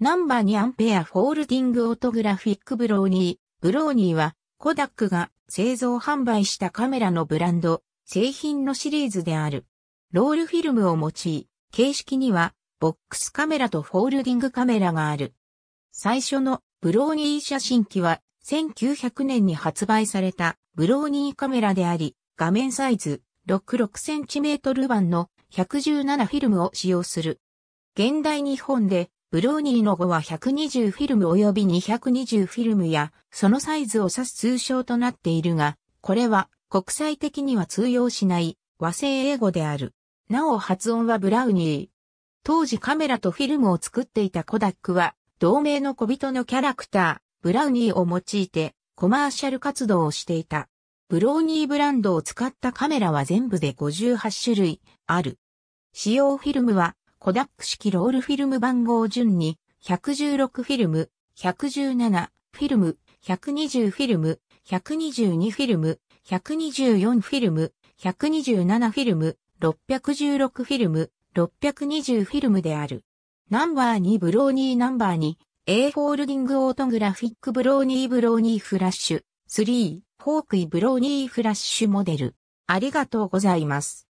ナンバーにアンペアフォールディングオトグラフィックブローニー。ブローニーは、コダックが製造販売したカメラのブランド、製品のシリーズである。ロールフィルムを用い、形式には、ボックスカメラとフォールディングカメラがある。最初のブローニー写真機は、1900年に発売されたブローニーカメラであり、画面サイズ 66cm 版の117フィルムを使用する。現代日本でブローニーの語は120フィルム及び220フィルムや、そのサイズを指す通称となっているが、これは国際的には通用しない和製英語である。なお発音はブラウニー。当時カメラとフィルムを作っていたコダックは、同名の小人のキャラクター、ブラウニーを用いてコマーシャル活動をしていた。ブローニーブランドを使ったカメラは全部で58種類ある。使用フィルムはコダック式ロールフィルム番号順に、116フィルム、117フィルム、120フィルム、122フィルム、124フィルム、127フィルム、616フィルム、620フィルムである。ナンバー2ブローニーナンバー2、A ホールディングオートグラフィックブローニーブローニーフラッシュ、3、ホークイブローニーフラッシュモデル。ありがとうございます。